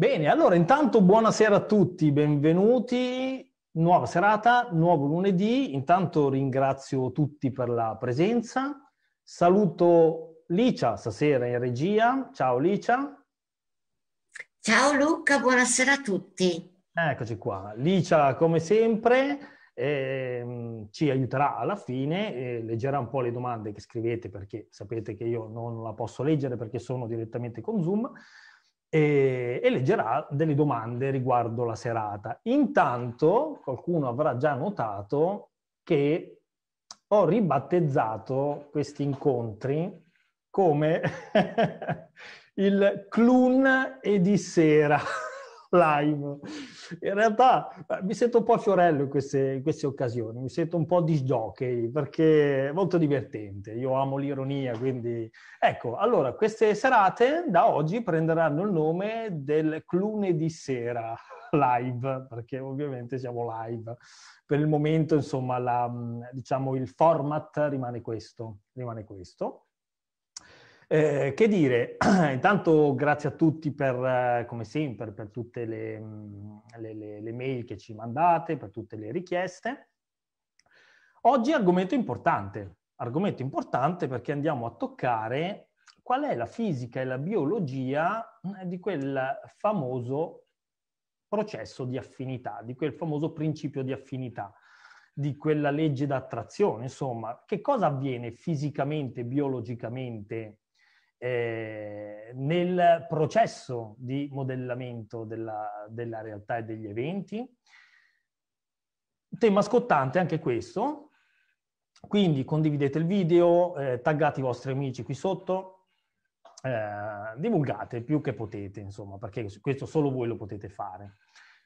Bene, allora intanto buonasera a tutti, benvenuti, nuova serata, nuovo lunedì, intanto ringrazio tutti per la presenza, saluto Licia stasera in regia, ciao Licia. Ciao Luca, buonasera a tutti. Eccoci qua, Licia come sempre eh, ci aiuterà alla fine, eh, leggerà un po' le domande che scrivete perché sapete che io non la posso leggere perché sono direttamente con Zoom e, e, leggerà delle domande riguardo la serata. Intanto qualcuno avrà già notato che ho ribattezzato questi incontri come il Clun e di sera live in realtà eh, mi sento un po' a Fiorello in queste, in queste occasioni, mi sento un po' di disjockey perché è molto divertente, io amo l'ironia, quindi... Ecco, allora, queste serate da oggi prenderanno il nome del lunedì sera live, perché ovviamente siamo live. Per il momento, insomma, la, diciamo, il format rimane questo, rimane questo. Eh, che dire, intanto grazie a tutti per, eh, come sempre, per tutte le, mm, le, le, le mail che ci mandate, per tutte le richieste. Oggi argomento importante, argomento importante perché andiamo a toccare qual è la fisica e la biologia mm, di quel famoso processo di affinità, di quel famoso principio di affinità, di quella legge d'attrazione, insomma, che cosa avviene fisicamente, biologicamente eh, nel processo di modellamento della, della realtà e degli eventi. Tema scottante anche questo, quindi condividete il video, eh, taggate i vostri amici qui sotto, eh, divulgate più che potete, insomma, perché questo solo voi lo potete fare.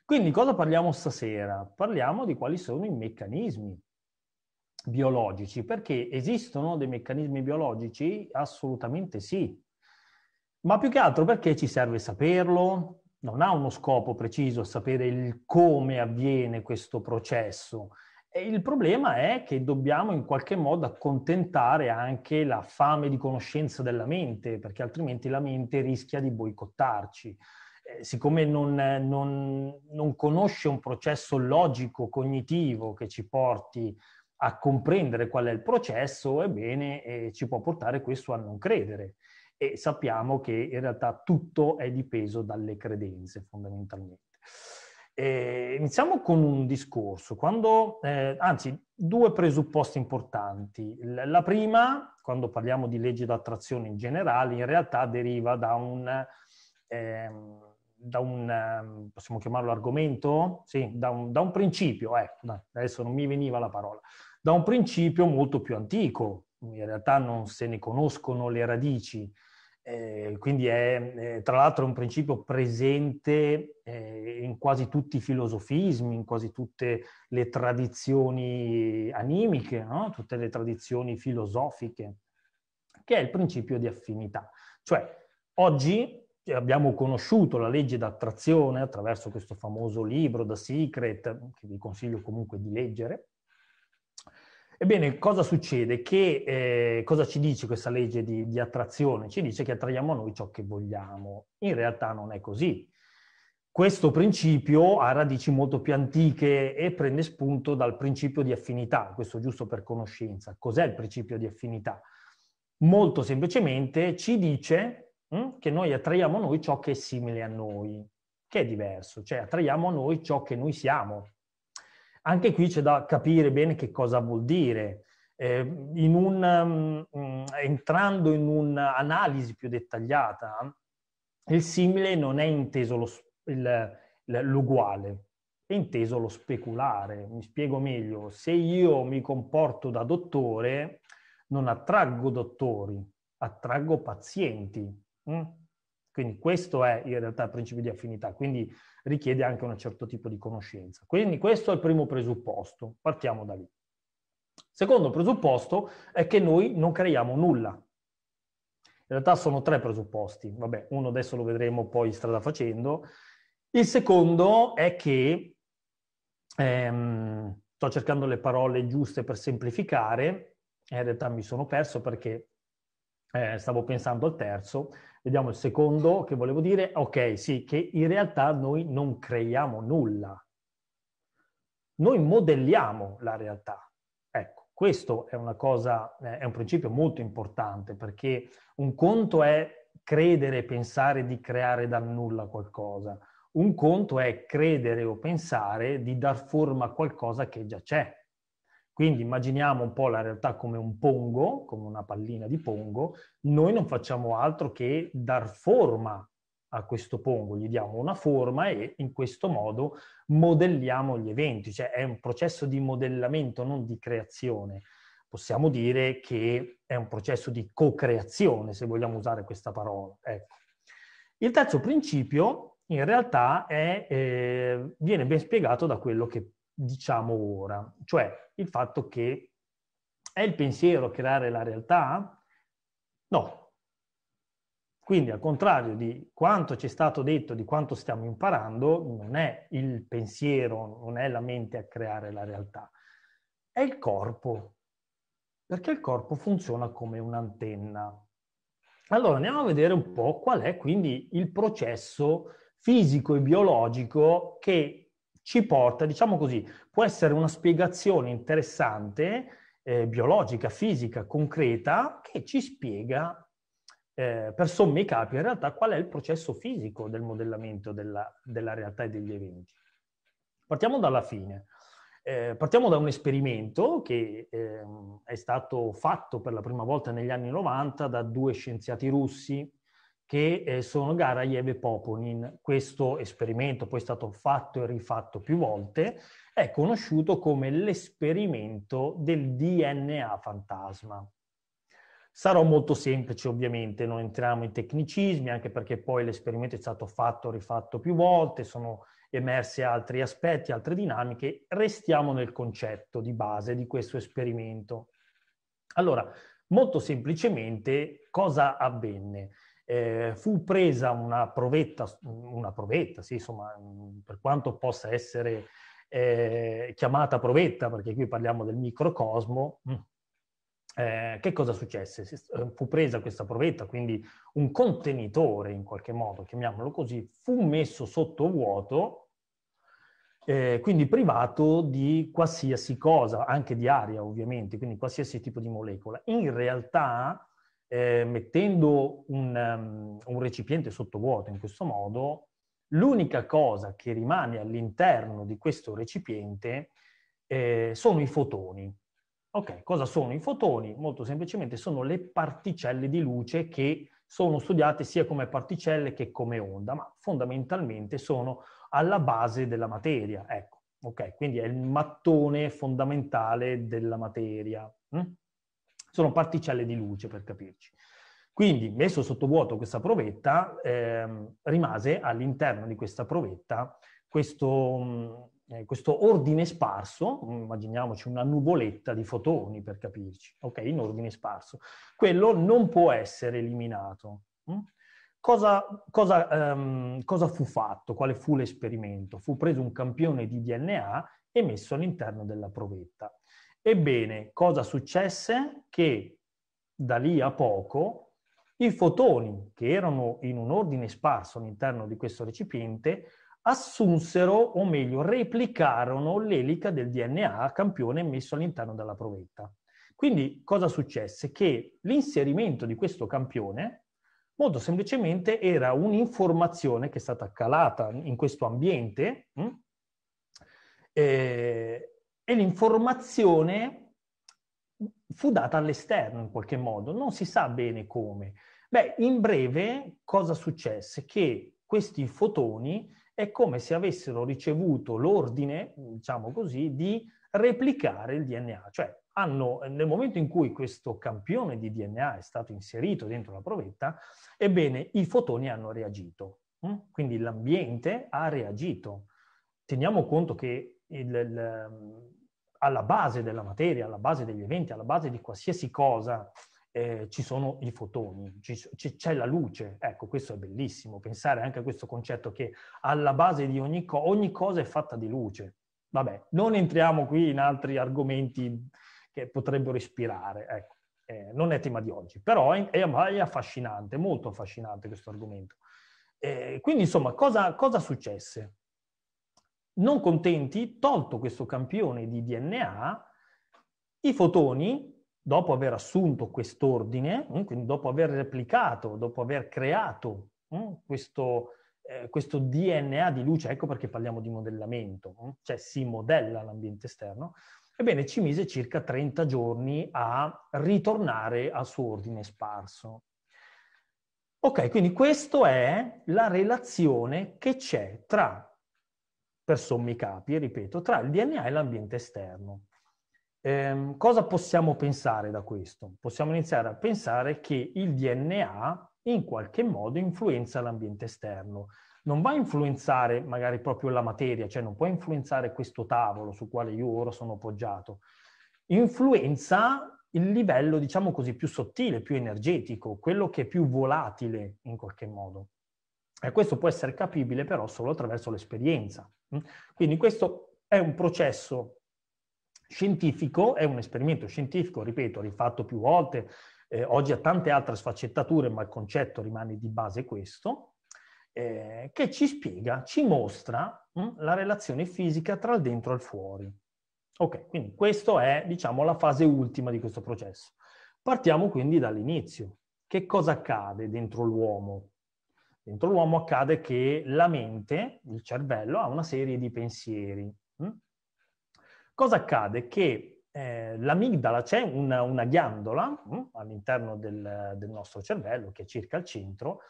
Quindi cosa parliamo stasera? Parliamo di quali sono i meccanismi biologici, perché esistono dei meccanismi biologici? Assolutamente sì, ma più che altro perché ci serve saperlo, non ha uno scopo preciso sapere il come avviene questo processo. E il problema è che dobbiamo in qualche modo accontentare anche la fame di conoscenza della mente, perché altrimenti la mente rischia di boicottarci. Eh, siccome non, non, non conosce un processo logico, cognitivo che ci porti a comprendere qual è il processo, ebbene eh, ci può portare questo a non credere. E sappiamo che in realtà tutto è dipeso dalle credenze fondamentalmente. Eh, iniziamo con un discorso, quando, eh, anzi due presupposti importanti. La prima, quando parliamo di legge d'attrazione in generale, in realtà deriva da un... Ehm, da un, ehm, possiamo chiamarlo argomento? Sì, da un, da un principio, ecco, eh, adesso non mi veniva la parola, da un principio molto più antico, in realtà non se ne conoscono le radici, eh, quindi è eh, tra l'altro un principio presente eh, in quasi tutti i filosofismi, in quasi tutte le tradizioni animiche, no? tutte le tradizioni filosofiche, che è il principio di affinità. Cioè, oggi abbiamo conosciuto la legge d'attrazione attraverso questo famoso libro, The Secret, che vi consiglio comunque di leggere. Ebbene, cosa succede? Che, eh, cosa ci dice questa legge di, di attrazione? Ci dice che attraiamo a noi ciò che vogliamo. In realtà non è così. Questo principio ha radici molto più antiche e prende spunto dal principio di affinità, questo giusto per conoscenza. Cos'è il principio di affinità? Molto semplicemente ci dice Mm? che noi attraiamo a noi ciò che è simile a noi, che è diverso, cioè attraiamo a noi ciò che noi siamo. Anche qui c'è da capire bene che cosa vuol dire. Eh, in un, um, entrando in un'analisi più dettagliata, il simile non è inteso lo, il, l'uguale, è inteso lo speculare. Mi spiego meglio, se io mi comporto da dottore, non attraggo dottori, attraggo pazienti. Mm. Quindi questo è in realtà il principio di affinità, quindi richiede anche un certo tipo di conoscenza. Quindi questo è il primo presupposto, partiamo da lì. Secondo presupposto è che noi non creiamo nulla. In realtà sono tre presupposti, vabbè, uno adesso lo vedremo poi strada facendo. Il secondo è che, ehm, sto cercando le parole giuste per semplificare, eh, in realtà mi sono perso perché eh, stavo pensando al terzo, vediamo il secondo che volevo dire, ok, sì, che in realtà noi non creiamo nulla, noi modelliamo la realtà. Ecco, questo è una cosa, eh, è un principio molto importante perché un conto è credere e pensare di creare dal nulla qualcosa, un conto è credere o pensare di dar forma a qualcosa che già c'è. Quindi immaginiamo un po' la realtà come un pongo, come una pallina di pongo, noi non facciamo altro che dar forma a questo pongo, gli diamo una forma e in questo modo modelliamo gli eventi, cioè è un processo di modellamento, non di creazione. Possiamo dire che è un processo di co-creazione, se vogliamo usare questa parola. Ecco. Il terzo principio in realtà è, eh, viene ben spiegato da quello che diciamo ora, cioè il fatto che è il pensiero a creare la realtà? No. Quindi al contrario di quanto ci è stato detto, di quanto stiamo imparando, non è il pensiero, non è la mente a creare la realtà, è il corpo, perché il corpo funziona come un'antenna. Allora andiamo a vedere un po' qual è quindi il processo fisico e biologico che ci porta, diciamo così, può essere una spiegazione interessante, eh, biologica, fisica, concreta, che ci spiega eh, per sommi capi in realtà qual è il processo fisico del modellamento della, della realtà e degli eventi. Partiamo dalla fine. Eh, partiamo da un esperimento che eh, è stato fatto per la prima volta negli anni 90 da due scienziati russi, che eh, sono Garayev e Poponin. Questo esperimento, poi è stato fatto e rifatto più volte, è conosciuto come l'esperimento del DNA fantasma. Sarò molto semplice ovviamente, non entriamo in tecnicismi, anche perché poi l'esperimento è stato fatto, e rifatto più volte, sono emersi altri aspetti, altre dinamiche, restiamo nel concetto di base di questo esperimento. Allora, molto semplicemente cosa avvenne? eh, fu presa una provetta, una provetta, sì, insomma, mm, per quanto possa essere eh, chiamata provetta, perché qui parliamo del microcosmo, mm, eh, che cosa successe? Eh, fu presa questa provetta, quindi un contenitore in qualche modo, chiamiamolo così, fu messo sotto vuoto, eh, quindi privato di qualsiasi cosa, anche di aria ovviamente, quindi qualsiasi tipo di molecola. In realtà eh, mettendo un, um, un recipiente sottovuoto in questo modo, l'unica cosa che rimane all'interno di questo recipiente eh, sono i fotoni. Ok, cosa sono i fotoni? Molto semplicemente sono le particelle di luce che sono studiate sia come particelle che come onda, ma fondamentalmente sono alla base della materia. Ecco, ok, quindi è il mattone fondamentale della materia. Mm? sono particelle di luce per capirci. Quindi, messo sotto vuoto questa provetta, ehm, rimase all'interno di questa provetta questo, mm, eh, questo, ordine sparso, mm, immaginiamoci una nuvoletta di fotoni per capirci, ok? In ordine sparso. Quello non può essere eliminato. Mm? Cosa, cosa, ehm, cosa fu fatto? Quale fu l'esperimento? Fu preso un campione di DNA e messo all'interno della provetta. Ebbene, cosa successe? Che da lì a poco i fotoni, che erano in un ordine sparso all'interno di questo recipiente, assunsero, o meglio, replicarono l'elica del DNA campione messo all'interno della provetta. Quindi cosa successe? Che l'inserimento di questo campione molto semplicemente era un'informazione che è stata calata in questo ambiente hm? eh, e l'informazione fu data all'esterno in qualche modo, non si sa bene come. Beh, in breve cosa successe? Che questi fotoni è come se avessero ricevuto l'ordine, diciamo così, di replicare il DNA, cioè hanno, nel momento in cui questo campione di DNA è stato inserito dentro la provetta, ebbene i fotoni hanno reagito, mm? quindi l'ambiente ha reagito. Teniamo conto che il, il, alla base della materia, alla base degli eventi, alla base di qualsiasi cosa eh, ci sono i fotoni, ci, c'è la luce. Ecco, questo è bellissimo, pensare anche a questo concetto che alla base di ogni, co- ogni cosa è fatta di luce. Vabbè, non entriamo qui in altri argomenti che potrebbero ispirare, ecco. eh, non è tema di oggi, però è, è affascinante, molto affascinante questo argomento. Eh, quindi, insomma, cosa, cosa successe? Non contenti, tolto questo campione di DNA, i fotoni, dopo aver assunto quest'ordine, mm, quindi dopo aver replicato, dopo aver creato mm, questo, eh, questo DNA di luce, ecco perché parliamo di modellamento, mm, cioè si modella l'ambiente esterno, ebbene ci mise circa 30 giorni a ritornare al suo ordine sparso. Ok, quindi questa è la relazione che c'è tra per sommi capi, ripeto, tra il DNA e l'ambiente esterno. Eh, cosa possiamo pensare da questo? Possiamo iniziare a pensare che il DNA in qualche modo influenza l'ambiente esterno. Non va a influenzare magari proprio la materia, cioè non può influenzare questo tavolo su quale io ora sono appoggiato. Influenza il livello, diciamo così, più sottile, più energetico, quello che è più volatile in qualche modo. E questo può essere capibile però solo attraverso l'esperienza. Mm? Quindi questo è un processo scientifico, è un esperimento scientifico, ripeto, rifatto più volte, eh, oggi ha tante altre sfaccettature, ma il concetto rimane di base questo, eh, che ci spiega, ci mostra mh, mm, la relazione fisica tra il dentro e il fuori. Ok, quindi questa è, diciamo, la fase ultima di questo processo. Partiamo quindi dall'inizio. Che cosa accade dentro l'uomo? dentro l'uomo accade che la mente, il cervello, ha una serie di pensieri. Mm? Cosa accade? Che eh, l'amigdala, c'è una, una, ghiandola mm? all'interno del, del nostro cervello, che è circa al centro,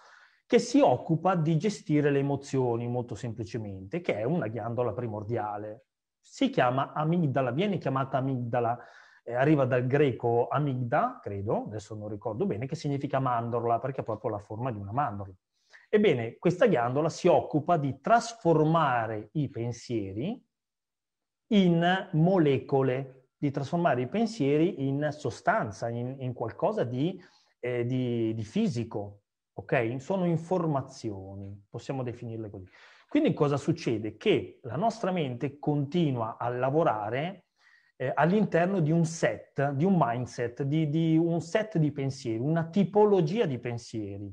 che si occupa di gestire le emozioni molto semplicemente, che è una ghiandola primordiale. Si chiama amigdala, viene chiamata amigdala eh, arriva dal greco amigda, credo, adesso non ricordo bene, che significa mandorla, perché ha proprio la forma di una mandorla. Ebbene, questa ghiandola si occupa di trasformare i pensieri in molecole, di trasformare i pensieri in sostanza, in, in qualcosa di, eh, di, di fisico, ok? Sono informazioni, possiamo definirle così. Quindi cosa succede? Che la nostra mente continua a lavorare eh, all'interno di un set, di un mindset, di, di, un set di pensieri, una tipologia di pensieri.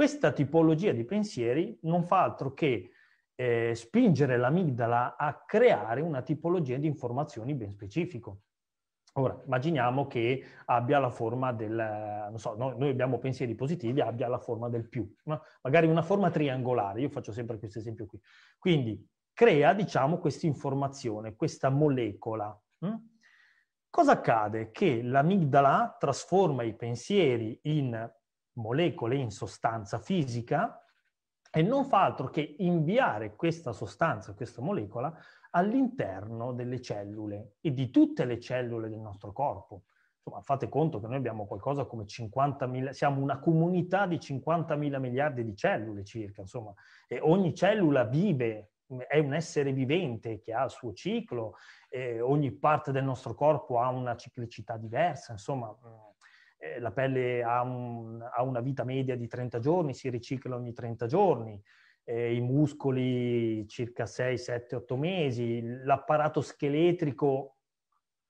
Questa tipologia di pensieri non fa altro che eh, spingere l'amigdala a creare una tipologia di informazioni ben specifico. Ora, immaginiamo che abbia la forma del, non so, noi abbiamo pensieri positivi, abbia la forma del più, no? magari una forma triangolare, io faccio sempre questo esempio qui. Quindi crea, diciamo, questa informazione, questa molecola. Hm? Cosa accade? Che l'amigdala trasforma i pensieri in molecole in sostanza fisica e non fa altro che inviare questa sostanza, questa molecola, all'interno delle cellule e di tutte le cellule del nostro corpo. Insomma, fate conto che noi abbiamo qualcosa come 50.000, siamo una comunità di 50.000 miliardi di cellule circa, insomma, e ogni cellula vive, è un essere vivente che ha il suo ciclo, e ogni parte del nostro corpo ha una ciclicità diversa, insomma, eh, la pelle ha, un, ha, una vita media di 30 giorni, si ricicla ogni 30 giorni, eh, i muscoli circa 6, 7, 8 mesi, l'apparato scheletrico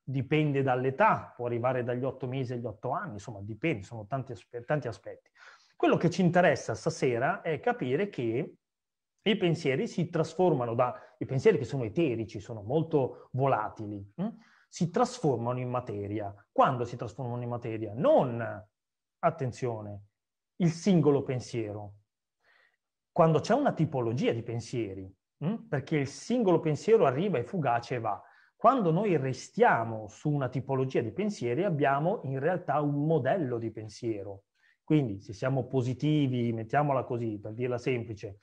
dipende dall'età, può arrivare dagli 8 mesi agli 8 anni, insomma dipende, sono tanti, tanti aspetti. Quello che ci interessa stasera è capire che i pensieri si trasformano da, i pensieri che sono eterici, sono molto volatili, mh? Hm? si trasformano in materia. Quando si trasformano in materia? Non, attenzione, il singolo pensiero. Quando c'è una tipologia di pensieri, hm? perché il singolo pensiero arriva, e fugace e va. Quando noi restiamo su una tipologia di pensieri abbiamo in realtà un modello di pensiero. Quindi se siamo positivi, mettiamola così per dirla semplice,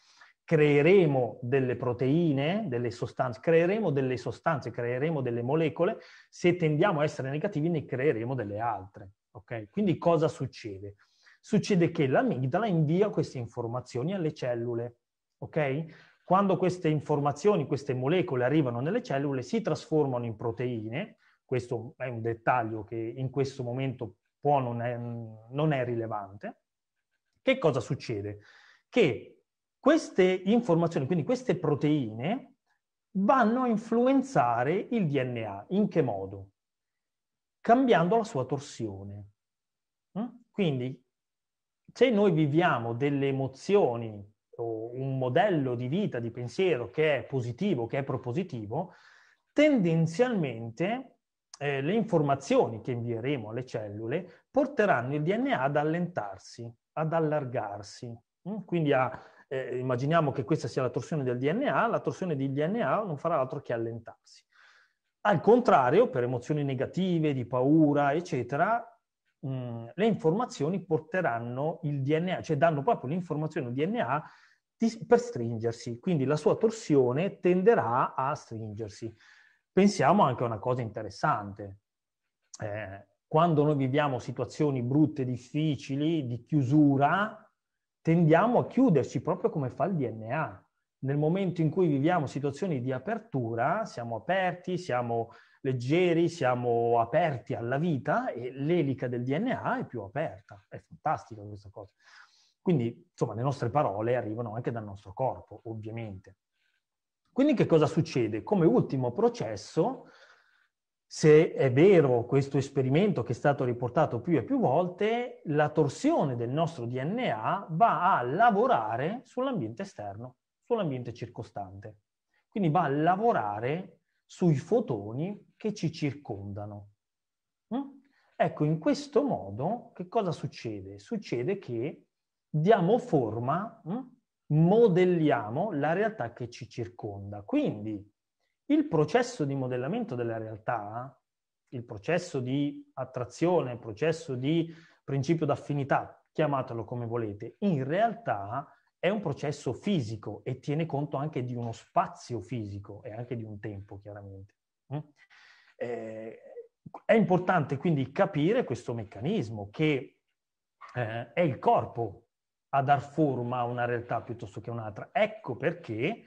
creeremo delle proteine, delle sostanze, creeremo delle sostanze, creeremo delle molecole, se tendiamo a essere negativi ne creeremo delle altre. Okay? Quindi cosa succede? Succede che l'amigdala invia queste informazioni alle cellule. Okay? Quando queste informazioni, queste molecole arrivano nelle cellule, si trasformano in proteine, questo è un dettaglio che in questo momento può non è, non è rilevante, che cosa succede? Che queste informazioni, quindi queste proteine, vanno a influenzare il DNA. In che modo? Cambiando la sua torsione. Mm? Quindi, se noi viviamo delle emozioni o un modello di vita, di pensiero che è positivo, che è propositivo, tendenzialmente eh, le informazioni che invieremo alle cellule porteranno il DNA ad allentarsi, ad allargarsi, mm? quindi a eh, immaginiamo che questa sia la torsione del DNA, la torsione del DNA non farà altro che allentarsi. Al contrario, per emozioni negative, di paura, eccetera, mh, mm, le informazioni porteranno il DNA, cioè danno proprio l'informazione al DNA di, per stringersi, quindi la sua torsione tenderà a stringersi. Pensiamo anche a una cosa interessante. Eh, quando noi viviamo situazioni brutte, difficili, di chiusura, tendiamo a chiuderci proprio come fa il DNA. Nel momento in cui viviamo situazioni di apertura, siamo aperti, siamo leggeri, siamo aperti alla vita e l'elica del DNA è più aperta. È fantastica questa cosa. Quindi, insomma, le nostre parole arrivano anche dal nostro corpo, ovviamente. Quindi che cosa succede? Come ultimo processo se è vero questo esperimento che è stato riportato più e più volte, la torsione del nostro DNA va a lavorare sull'ambiente esterno, sull'ambiente circostante. Quindi va a lavorare sui fotoni che ci circondano. Mm? Ecco, in questo modo che cosa succede? Succede che diamo forma, mm? modelliamo la realtà che ci circonda. Quindi il processo di modellamento della realtà, il processo di attrazione, il processo di principio d'affinità, chiamatelo come volete, in realtà è un processo fisico e tiene conto anche di uno spazio fisico e anche di un tempo, chiaramente. Mm? Eh, è importante quindi capire questo meccanismo che eh, è il corpo a dar forma a una realtà piuttosto che un'altra. Ecco perché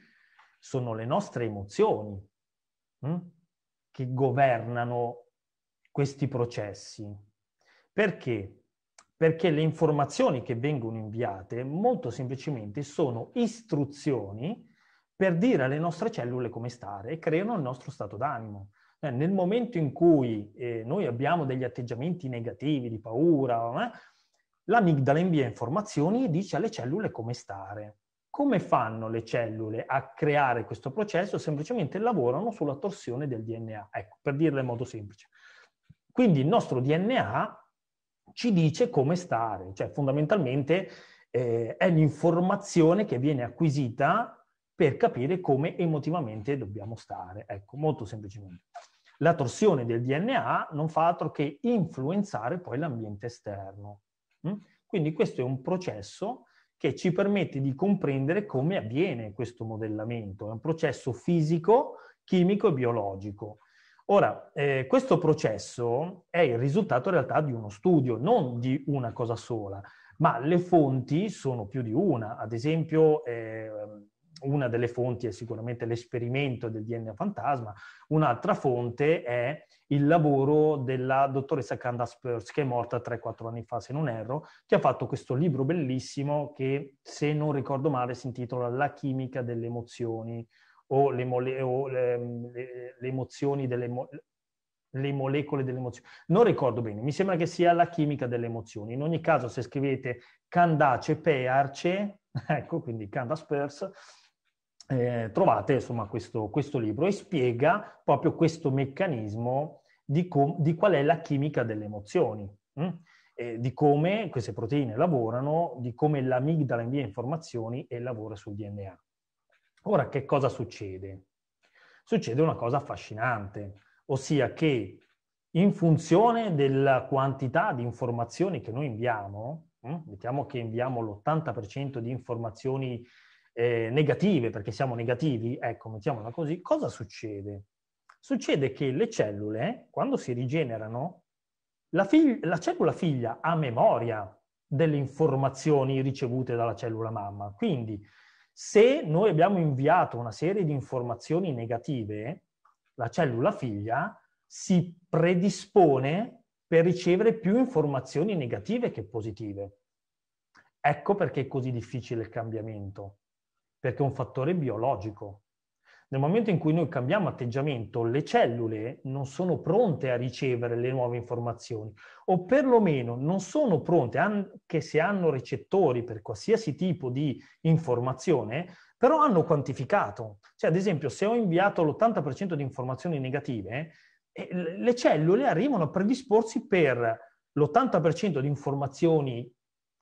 sono le nostre emozioni Mm, che governano questi processi. Perché? Perché le informazioni che vengono inviate molto semplicemente sono istruzioni per dire alle nostre cellule come stare e creano il nostro stato d'animo. Eh, nel momento in cui eh, noi abbiamo degli atteggiamenti negativi, di paura, eh, l'amigdala invia informazioni e dice alle cellule come stare. Come fanno le cellule a creare questo processo? Semplicemente lavorano sulla torsione del DNA, ecco, per dirla in modo semplice. Quindi il nostro DNA ci dice come stare, cioè fondamentalmente eh, è l'informazione che viene acquisita per capire come emotivamente dobbiamo stare, ecco, molto semplicemente. La torsione del DNA non fa altro che influenzare poi l'ambiente esterno. Mm? Quindi questo è un processo che ci permette di comprendere come avviene questo modellamento. È un processo fisico, chimico e biologico. Ora, eh, questo processo è il risultato in realtà di uno studio, non di una cosa sola, ma le fonti sono più di una. Ad esempio, eh, una delle fonti è sicuramente l'esperimento del DNA fantasma, un'altra fonte è il lavoro della dottoressa Candace Spurs, che è morta 3-4 anni fa, se non erro, che ha fatto questo libro bellissimo che, se non ricordo male, si intitola La chimica delle emozioni o le, mole, o le, ehm, le, le emozioni delle le molecole delle emozioni. Non ricordo bene, mi sembra che sia la chimica delle emozioni. In ogni caso, se scrivete Candace Pearce, ecco, quindi Candace Peirce, eh, trovate insomma questo, questo, libro e spiega proprio questo meccanismo di, com- di qual è la chimica delle emozioni, mh? Mm? di come queste proteine lavorano, di come l'amigdala invia informazioni e lavora sul DNA. Ora, che cosa succede? Succede una cosa affascinante, ossia che in funzione della quantità di informazioni che noi inviamo, mm? mettiamo che inviamo l'80% di informazioni eh, negative, perché siamo negativi, ecco, mettiamola così, cosa succede? Succede che le cellule, quando si rigenerano, la, fig la cellula figlia ha memoria delle informazioni ricevute dalla cellula mamma. Quindi, se noi abbiamo inviato una serie di informazioni negative, la cellula figlia si predispone per ricevere più informazioni negative che positive. Ecco perché è così difficile il cambiamento perché è un fattore biologico. Nel momento in cui noi cambiamo atteggiamento, le cellule non sono pronte a ricevere le nuove informazioni, o perlomeno non sono pronte, anche se hanno recettori per qualsiasi tipo di informazione, però hanno quantificato. Cioè, ad esempio, se ho inviato l'80% di informazioni negative, eh, le cellule arrivano a predisporsi per l'80% di informazioni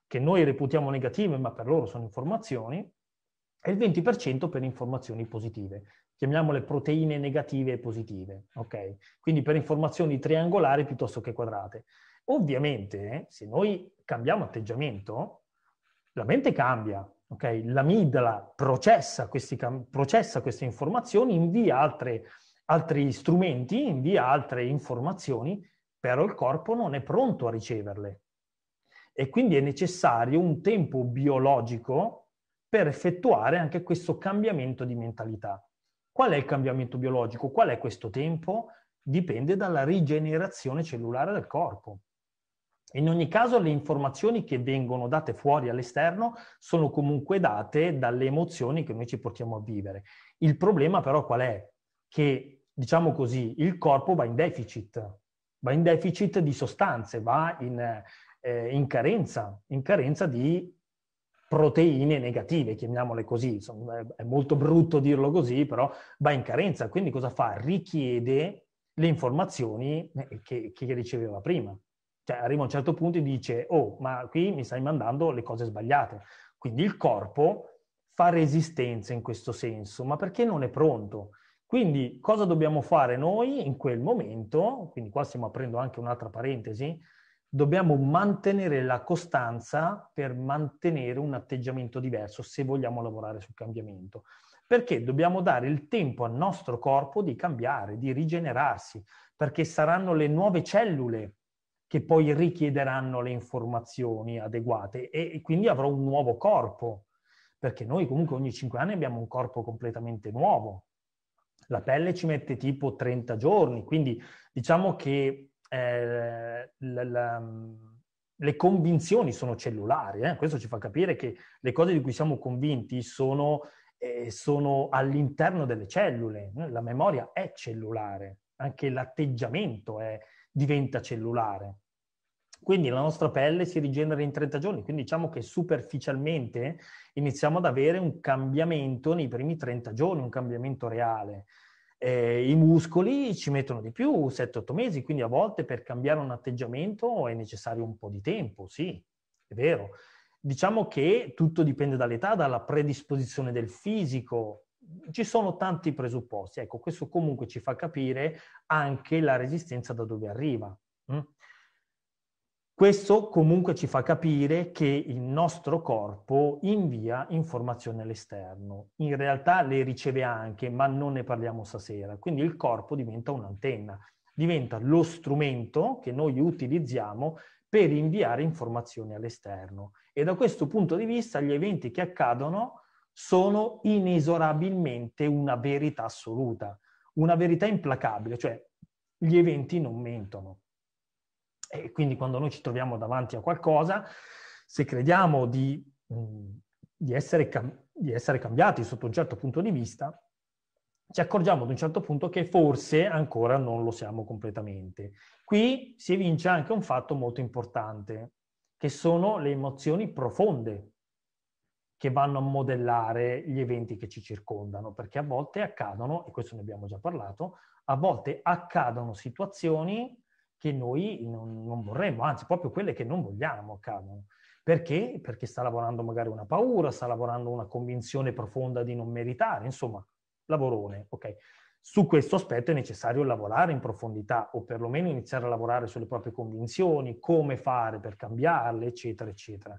che noi reputiamo negative, ma per loro sono informazioni, e il 20% per informazioni positive. Chiamiamole proteine negative e positive, ok? Quindi per informazioni triangolari piuttosto che quadrate. Ovviamente, eh, se noi cambiamo atteggiamento, la mente cambia, ok? L'amidala processa, questi, processa queste informazioni, invia altre, altri strumenti, invia altre informazioni, però il corpo non è pronto a riceverle. E quindi è necessario un tempo biologico per effettuare anche questo cambiamento di mentalità. Qual è il cambiamento biologico? Qual è questo tempo? Dipende dalla rigenerazione cellulare del corpo. In ogni caso le informazioni che vengono date fuori all'esterno sono comunque date dalle emozioni che noi ci portiamo a vivere. Il problema però qual è? Che, diciamo così, il corpo va in deficit, va in deficit di sostanze, va in, eh, in, carenza, in carenza di proteine negative, chiamiamole così, Insomma, è molto brutto dirlo così, però va in carenza, quindi cosa fa? Richiede le informazioni eh, che, che riceveva prima. Cioè arriva a un certo punto e dice, oh, ma qui mi stai mandando le cose sbagliate. Quindi il corpo fa resistenza in questo senso, ma perché non è pronto? Quindi cosa dobbiamo fare noi in quel momento? Quindi qua stiamo aprendo anche un'altra parentesi, dobbiamo mantenere la costanza per mantenere un atteggiamento diverso se vogliamo lavorare sul cambiamento. Perché dobbiamo dare il tempo al nostro corpo di cambiare, di rigenerarsi, perché saranno le nuove cellule che poi richiederanno le informazioni adeguate e quindi avrò un nuovo corpo, perché noi comunque ogni 5 anni abbiamo un corpo completamente nuovo. La pelle ci mette tipo 30 giorni, quindi diciamo che eh, la, la, mm, le convinzioni sono cellulari, eh? questo ci fa capire che le cose di cui siamo convinti sono, eh, sono all'interno delle cellule, eh. la memoria è cellulare, anche l'atteggiamento è, diventa cellulare. Quindi la nostra pelle si rigenera in 30 giorni, quindi diciamo che superficialmente iniziamo ad avere un cambiamento nei primi 30 giorni, un cambiamento reale. Eh, I muscoli ci mettono di più, 7-8 mesi, quindi a volte per cambiare un atteggiamento è necessario un po' di tempo, sì, è vero. Diciamo che tutto dipende dall'età, dalla predisposizione del fisico, ci sono tanti presupposti. Ecco, questo comunque ci fa capire anche la resistenza da dove arriva. Mm? Questo comunque ci fa capire che il nostro corpo invia informazioni all'esterno. In realtà le riceve anche, ma non ne parliamo stasera. Quindi il corpo diventa un'antenna, diventa lo strumento che noi utilizziamo per inviare informazioni all'esterno. E da questo punto di vista gli eventi che accadono sono inesorabilmente una verità assoluta, una verità implacabile, cioè gli eventi non mentono. E quindi quando noi ci troviamo davanti a qualcosa, se crediamo di, mm, di, essere, di essere cambiati sotto un certo punto di vista, ci accorgiamo ad un certo punto che forse ancora non lo siamo completamente. Qui si evince anche un fatto molto importante, che sono le emozioni profonde che vanno a modellare gli eventi che ci circondano, perché a volte accadono, e questo ne abbiamo già parlato, a volte accadono situazioni che noi non, non vorremmo, anzi proprio quelle che non vogliamo accadano. Perché? Perché sta lavorando magari una paura, sta lavorando una convinzione profonda di non meritare, insomma, lavorone, ok? Su questo aspetto è necessario lavorare in profondità o perlomeno iniziare a lavorare sulle proprie convinzioni, come fare per cambiarle, eccetera, eccetera.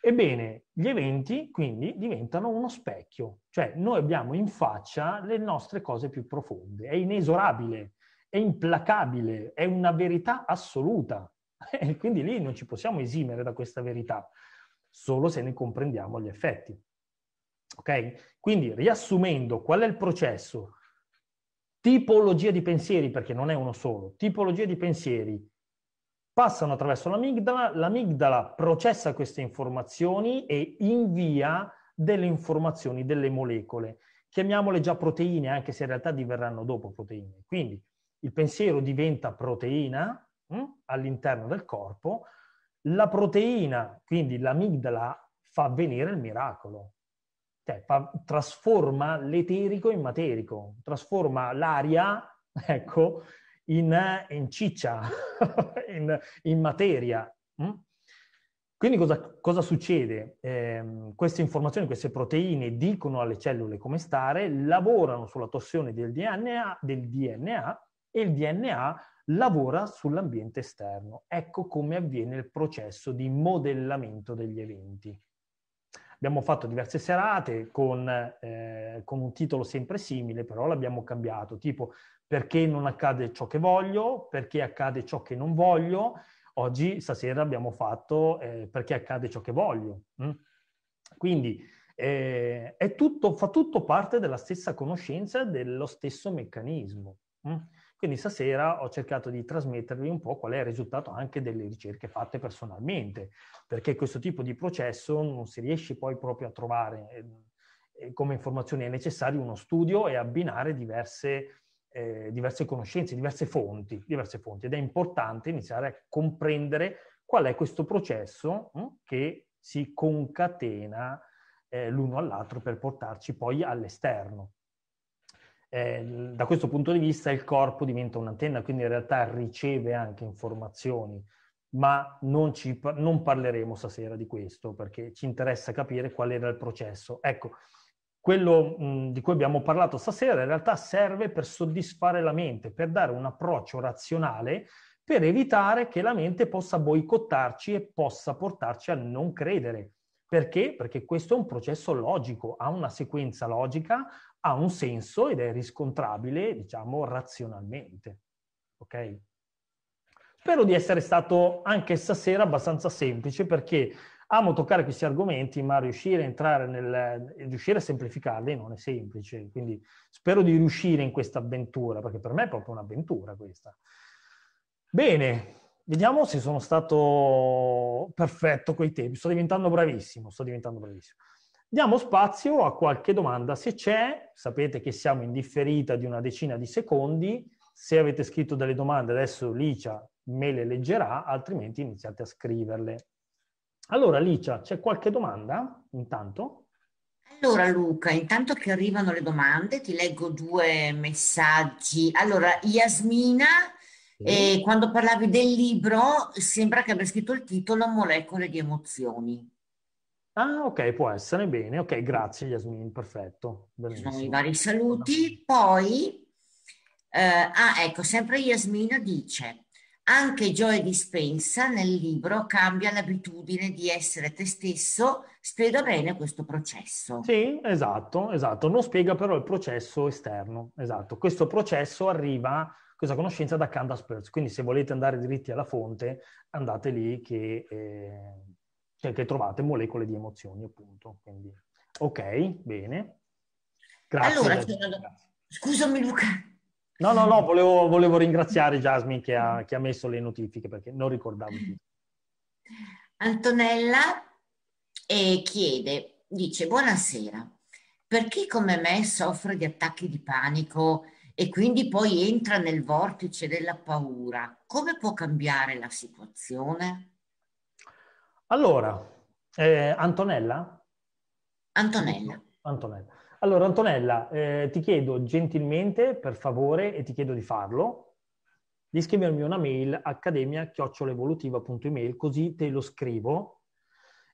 Ebbene, gli eventi quindi diventano uno specchio, cioè noi abbiamo in faccia le nostre cose più profonde, è inesorabile è implacabile, è una verità assoluta. E quindi lì non ci possiamo esimere da questa verità, solo se ne comprendiamo gli effetti. Ok? Quindi, riassumendo, qual è il processo? Tipologia di pensieri, perché non è uno solo, tipologia di pensieri passano attraverso l'amigdala, l'amigdala processa queste informazioni e invia delle informazioni, delle molecole. Chiamiamole già proteine, anche se in realtà diverranno dopo proteine. Quindi il pensiero diventa proteina hm, all'interno del corpo, la proteina, quindi l'amigdala, fa avvenire il miracolo. Cioè, fa, trasforma l'eterico in materico, trasforma l'aria, ecco, in, in ciccia, in, in, materia. Hm. Quindi cosa, cosa succede? Eh, queste informazioni, queste proteine dicono alle cellule come stare, lavorano sulla torsione del DNA, del DNA e il DNA lavora sull'ambiente esterno. Ecco come avviene il processo di modellamento degli eventi. Abbiamo fatto diverse serate con, eh, con un titolo sempre simile, però l'abbiamo cambiato, tipo perché non accade ciò che voglio, perché accade ciò che non voglio. Oggi, stasera, abbiamo fatto eh, perché accade ciò che voglio. Mm? Quindi eh, tutto, fa tutto parte della stessa conoscenza, dello stesso meccanismo. Mm? Quindi stasera ho cercato di trasmettervi un po' qual è il risultato anche delle ricerche fatte personalmente, perché questo tipo di processo non si riesce poi proprio a trovare ehm, eh, come informazione, è necessario uno studio e abbinare diverse, eh, diverse conoscenze, diverse fonti, diverse fonti, ed è importante iniziare a comprendere qual è questo processo mh, hm, che si concatena eh, l'uno all'altro per portarci poi all'esterno. Ehm, da questo punto di vista il corpo diventa un'antenna, quindi in realtà riceve anche informazioni, ma non, ci, non parleremo stasera di questo perché ci interessa capire qual era il processo. Ecco, quello mh, di cui abbiamo parlato stasera in realtà serve per soddisfare la mente, per dare un approccio razionale per evitare che la mente possa boicottarci e possa portarci a non credere. Perché? Perché questo è un processo logico, ha una sequenza logica, ha un senso ed è riscontrabile, diciamo, razionalmente. Ok? Spero di essere stato anche stasera abbastanza semplice perché amo toccare questi argomenti, ma riuscire a entrare nel riuscire a semplificarli non è semplice. Quindi spero di riuscire in questa avventura, perché per me è proprio un'avventura questa. Bene, vediamo se sono stato perfetto coi tempi. Sto diventando bravissimo, sto diventando bravissimo. Diamo spazio a qualche domanda, se c'è, sapete che siamo in differita di una decina di secondi, se avete scritto delle domande adesso Licia me le leggerà, altrimenti iniziate a scriverle. Allora Licia, c'è qualche domanda intanto? Allora Luca, intanto che arrivano le domande ti leggo due messaggi. Allora Yasmina, sì. eh, quando parlavi del libro sembra che abbia scritto il titolo Molecole di emozioni. Ah, ok, può essere, bene. Ok, grazie Yasmin, perfetto. Bellissimo. Sono i vari saluti. Poi, eh, ah, ecco, sempre Yasmin dice, anche Joe Dispensa nel libro cambia l'abitudine di essere te stesso, spiega bene questo processo. Sì, esatto, esatto. Non spiega però il processo esterno, esatto. Questo processo arriva, questa conoscenza da Candace Perz, quindi se volete andare diritti alla fonte, andate lì che... Eh cioè che trovate molecole di emozioni, appunto. Quindi, ok, bene. Grazie. Allora, una... scusami Luca. No, no, no, volevo, volevo ringraziare Jasmine che ha, che ha, messo le notifiche perché non ricordavo. Antonella eh, chiede, dice, buonasera, per chi come me soffre di attacchi di panico e quindi poi entra nel vortice della paura, come può cambiare la situazione? Allora, eh, Antonella? Antonella. Antonella. Allora, Antonella, eh, ti chiedo gentilmente, per favore, e ti chiedo di farlo, di scrivermi una mail accademia-evolutiva.email, così te lo scrivo,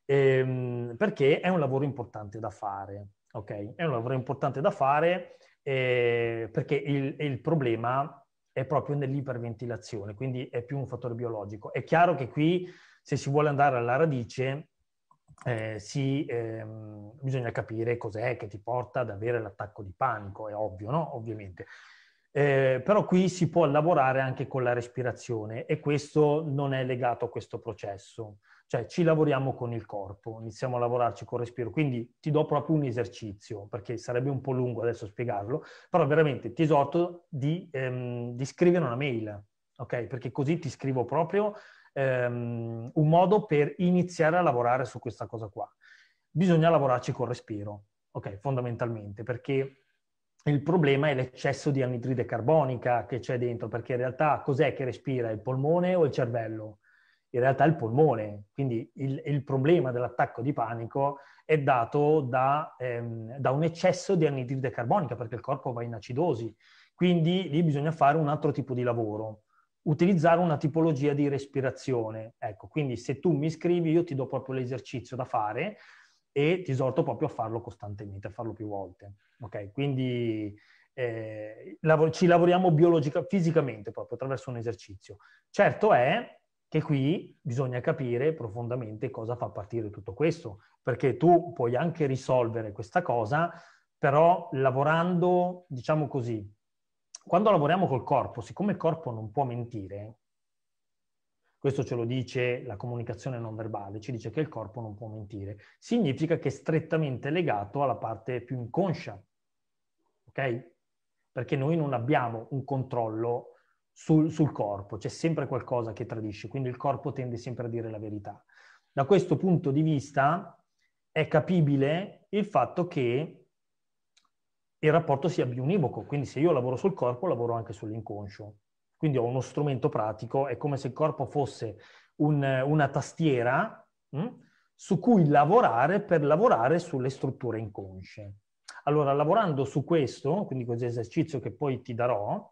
ehm, perché è un lavoro importante da fare, ok? È un lavoro importante da fare eh, perché il, il problema è proprio nell'iperventilazione, quindi è più un fattore biologico. È chiaro che qui se si vuole andare alla radice, eh, si, ehm, bisogna capire cos'è che ti porta ad avere l'attacco di panico, è ovvio, no? Ovviamente. Eh, però qui si può lavorare anche con la respirazione e questo non è legato a questo processo, cioè ci lavoriamo con il corpo, iniziamo a lavorarci col respiro, quindi ti do proprio un esercizio, perché sarebbe un po' lungo adesso spiegarlo, però veramente ti esorto di, ehm, di scrivere una mail, ok? Perché così ti scrivo proprio ehm, un modo per iniziare a lavorare su questa cosa qua. Bisogna lavorarci col respiro, ok, fondamentalmente, perché il problema è l'eccesso di anidride carbonica che c'è dentro, perché in realtà cos'è che respira, il polmone o il cervello? In realtà è il polmone, quindi il, il problema dell'attacco di panico è dato da, ehm, da, un eccesso di anidride carbonica, perché il corpo va in acidosi, quindi lì bisogna fare un altro tipo di lavoro utilizzare una tipologia di respirazione. Ecco, quindi se tu mi scrivi io ti do proprio l'esercizio da fare e ti esorto proprio a farlo costantemente, a farlo più volte. Ok, quindi eh, lav- ci lavoriamo biologica- fisicamente proprio attraverso un esercizio. Certo è che qui bisogna capire profondamente cosa fa partire tutto questo, perché tu puoi anche risolvere questa cosa, però lavorando, diciamo così, quando lavoriamo col corpo, siccome il corpo non può mentire, questo ce lo dice la comunicazione non verbale, ci dice che il corpo non può mentire, significa che è strettamente legato alla parte più inconscia, ok? Perché noi non abbiamo un controllo sul, sul corpo, c'è sempre qualcosa che tradisce, quindi il corpo tende sempre a dire la verità. Da questo punto di vista è capibile il fatto che il rapporto sia bionivoco, quindi se io lavoro sul corpo lavoro anche sull'inconscio. Quindi ho uno strumento pratico, è come se il corpo fosse un, una tastiera mh, mm, su cui lavorare per lavorare sulle strutture inconsce. Allora, lavorando su questo, quindi questo esercizio che poi ti darò,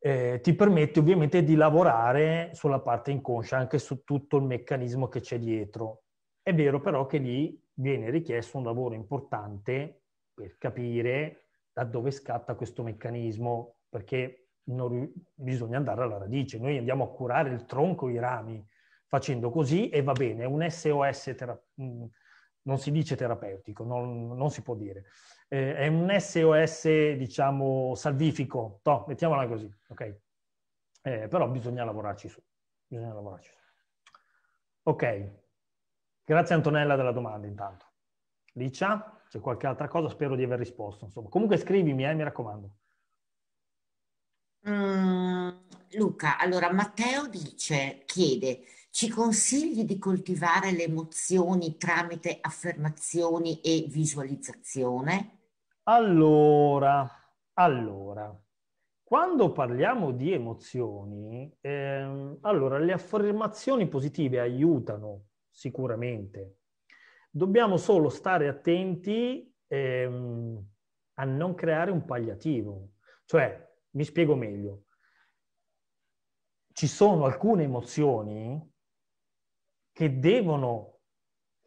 eh, ti permette ovviamente di lavorare sulla parte inconscia, anche su tutto il meccanismo che c'è dietro. È vero però che lì viene richiesto un lavoro importante per capire da dove scatta questo meccanismo, perché non, bisogna andare alla radice. Noi andiamo a curare il tronco, i rami, facendo così e va bene, è un SOS, tera- mm, non si dice terapeutico, non, non si può dire, eh, è un SOS, diciamo, salvifico, no, mettiamola così, ok? Eh, però bisogna lavorarci su, bisogna lavorarci su. Ok, grazie Antonella della domanda intanto. Licia? c'è qualche altra cosa, spero di aver risposto. Insomma. Comunque scrivimi, eh, mi raccomando. Mm, Luca, allora Matteo dice, chiede, ci consigli di coltivare le emozioni tramite affermazioni e visualizzazione? Allora, allora, quando parliamo di emozioni, ehm, allora le affermazioni positive aiutano sicuramente, Dobbiamo solo stare attenti ehm, a non creare un palliativo. Cioè, mi spiego meglio. Ci sono alcune emozioni che devono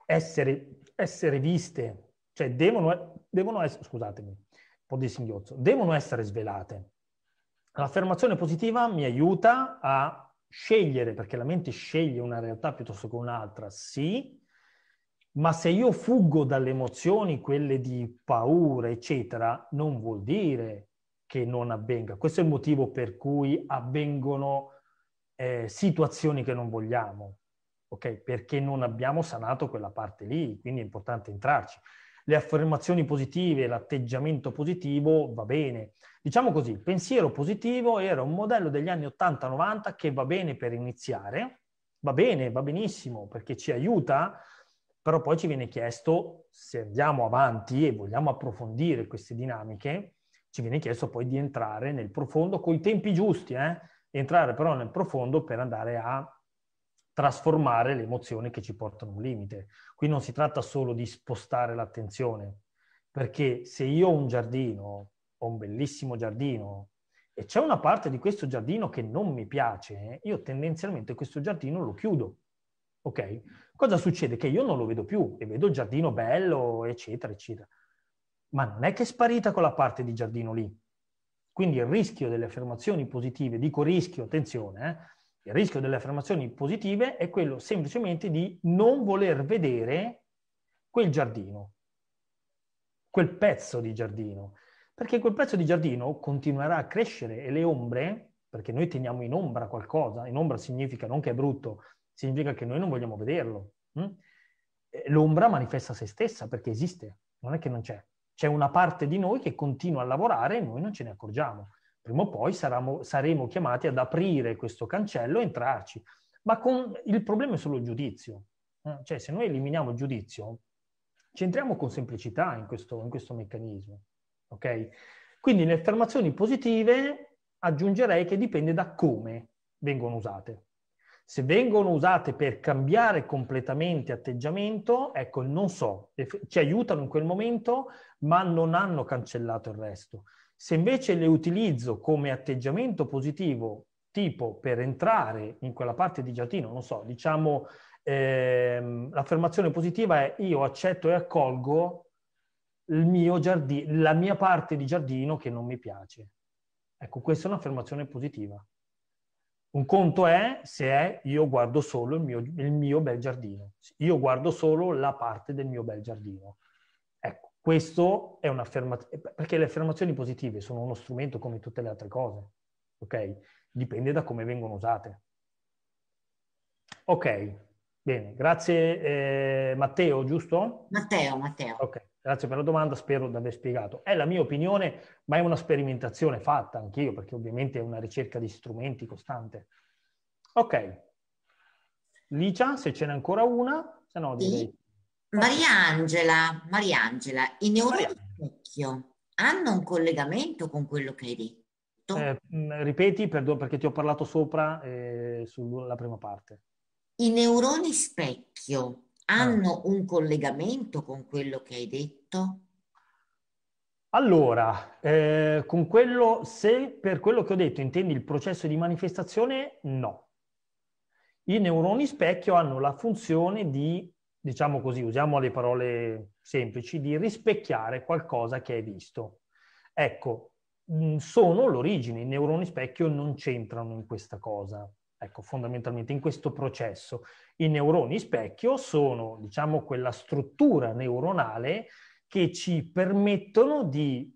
essere, essere viste, cioè devono, devono essere, scusatemi, un po' di singhiozzo, devono essere svelate. L'affermazione positiva mi aiuta a scegliere, perché la mente sceglie una realtà piuttosto che un'altra, sì, ma se io fuggo dalle emozioni, quelle di paura, eccetera, non vuol dire che non avvenga. Questo è il motivo per cui avvengono eh, situazioni che non vogliamo, ok? Perché non abbiamo sanato quella parte lì, quindi è importante entrarci. Le affermazioni positive, l'atteggiamento positivo va bene. Diciamo così, il pensiero positivo era un modello degli anni 80-90 che va bene per iniziare, va bene, va benissimo, perché ci aiuta però poi ci viene chiesto, se andiamo avanti e vogliamo approfondire queste dinamiche, ci viene chiesto poi di entrare nel profondo con i tempi giusti, eh? entrare però nel profondo per andare a trasformare le emozioni che ci portano a un limite. Qui non si tratta solo di spostare l'attenzione, perché se io ho un giardino, ho un bellissimo giardino, e c'è una parte di questo giardino che non mi piace, io tendenzialmente questo giardino lo chiudo Ok? Cosa succede? Che io non lo vedo più e vedo il giardino bello, eccetera, eccetera. Ma non è che è sparita quella parte di giardino lì. Quindi il rischio delle affermazioni positive, dico rischio, attenzione, eh, il rischio delle affermazioni positive è quello semplicemente di non voler vedere quel giardino, quel pezzo di giardino, perché quel pezzo di giardino continuerà a crescere e le ombre, perché noi teniamo in ombra qualcosa, in ombra significa non che è brutto, significa che noi non vogliamo vederlo. Mm? L'ombra manifesta se stessa perché esiste, non è che non c'è. C'è una parte di noi che continua a lavorare e noi non ce ne accorgiamo. Prima o poi saremo, saremo chiamati ad aprire questo cancello e entrarci. Ma con, il problema è solo il giudizio. Eh? Cioè, se noi eliminiamo il giudizio, centriamo con semplicità in questo, in questo meccanismo. Okay? Quindi le affermazioni positive aggiungerei che dipende da come vengono usate se vengono usate per cambiare completamente atteggiamento, ecco, non so, ci aiutano in quel momento, ma non hanno cancellato il resto. Se invece le utilizzo come atteggiamento positivo, tipo per entrare in quella parte di giardino, non so, diciamo, ehm, l'affermazione positiva è io accetto e accolgo il mio giardino, la mia parte di giardino che non mi piace. Ecco, questa è un'affermazione positiva. Un conto è se è io guardo solo il mio, il mio, bel giardino, io guardo solo la parte del mio bel giardino. Ecco, questo è un'affermazione, perché le affermazioni positive sono uno strumento come tutte le altre cose, ok? Dipende da come vengono usate. Ok, bene, grazie eh, Matteo, giusto? Matteo, Matteo. Ok, Grazie per la domanda, spero di aver spiegato. È la mia opinione, ma è una sperimentazione fatta anch'io, perché ovviamente è una ricerca di strumenti costante. Ok. Licia, se ce n'è ancora una, se no direi... Mariangela, Mariangela, i neuroni Mariangela. specchio hanno un collegamento con quello che hai detto? Eh, mm, ripeti, perdono, perché ti ho parlato sopra eh, sulla prima parte. I neuroni specchio Ah. hanno un collegamento con quello che hai detto? Allora, eh, con quello, se per quello che ho detto intendi il processo di manifestazione, no. I neuroni specchio hanno la funzione di, diciamo così, usiamo le parole semplici, di rispecchiare qualcosa che hai visto. Ecco, mm, sono l'origine, i neuroni specchio non c'entrano in questa cosa. Ecco, fondamentalmente in questo processo i neuroni specchio sono, diciamo, quella struttura neuronale che ci permettono di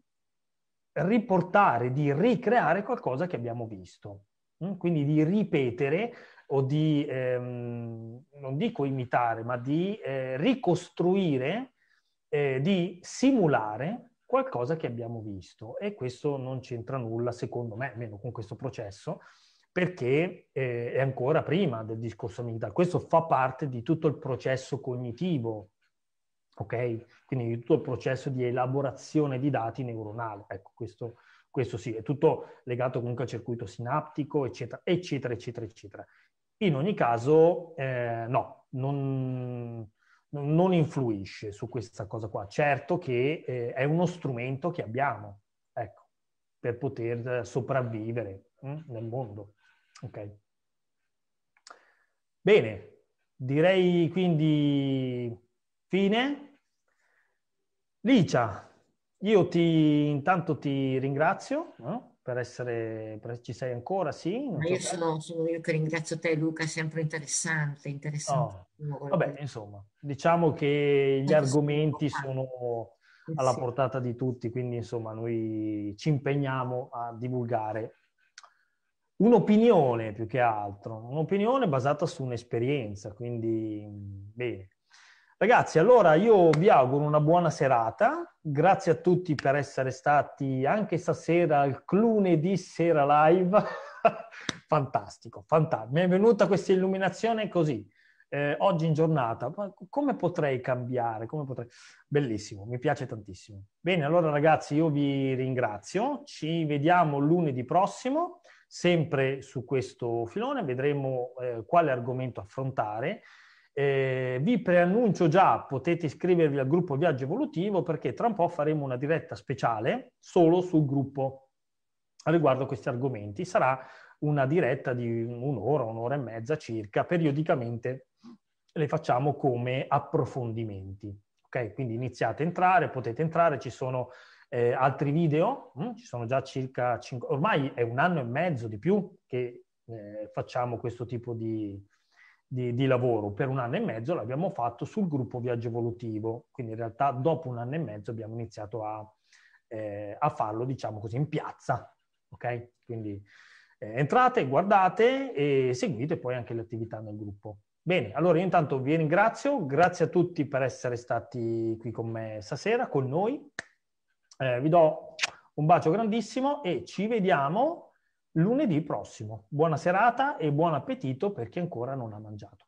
riportare, di ricreare qualcosa che abbiamo visto. Mm? Quindi di ripetere o di, ehm, non dico imitare, ma di eh, ricostruire, eh, di simulare qualcosa che abbiamo visto. E questo non c'entra nulla, secondo me, almeno con questo processo, perché eh, è ancora prima del discorso ambientale. Questo fa parte di tutto il processo cognitivo, ok? Quindi di tutto il processo di elaborazione di dati neuronali. Ecco, questo, questo sì, è tutto legato comunque al circuito sinaptico, eccetera, eccetera, eccetera, eccetera. In ogni caso, eh, no, non, non, influisce su questa cosa qua. Certo che eh, è uno strumento che abbiamo, ecco, per poter eh, sopravvivere hm, nel mondo. Ok. Bene, direi quindi fine. Licia, io ti, intanto ti ringrazio no? per essere, per, ci sei ancora, sì? io sono, sono, io che ringrazio te Luca, è sempre interessante, interessante. Oh. Vabbè, insomma, diciamo che gli argomenti sono eh alla portata di tutti, quindi insomma noi ci impegniamo a divulgare un'opinione più che altro, un'opinione basata su un'esperienza, quindi bene. Ragazzi, allora io vi auguro una buona serata, grazie a tutti per essere stati anche stasera al lunedì sera live, fantastico, fantastico, mi è venuta questa illuminazione così, eh, oggi in giornata, come potrei cambiare, come potrei... bellissimo, mi piace tantissimo. Bene, allora ragazzi io vi ringrazio, ci vediamo lunedì prossimo sempre su questo filone, vedremo eh, quale argomento affrontare. Eh, vi preannuncio già, potete iscrivervi al gruppo Viaggio Evolutivo perché tra un po' faremo una diretta speciale solo sul gruppo riguardo questi argomenti. Sarà una diretta di un'ora, un'ora e mezza circa, periodicamente le facciamo come approfondimenti. Ok, quindi iniziate a entrare, potete entrare, ci sono eh, altri video, mh? Mm, ci sono già circa 5, ormai è un anno e mezzo di più che eh, facciamo questo tipo di, di, di, lavoro, per un anno e mezzo l'abbiamo fatto sul gruppo Viaggio Evolutivo, quindi in realtà dopo un anno e mezzo abbiamo iniziato a, eh, a farlo, diciamo così, in piazza, ok? Quindi eh, entrate, guardate e seguite poi anche le attività nel gruppo. Bene, allora io intanto vi ringrazio, grazie a tutti per essere stati qui con me stasera, con noi, eh, vi do un bacio grandissimo e ci vediamo lunedì prossimo. Buona serata e buon appetito per chi ancora non ha mangiato.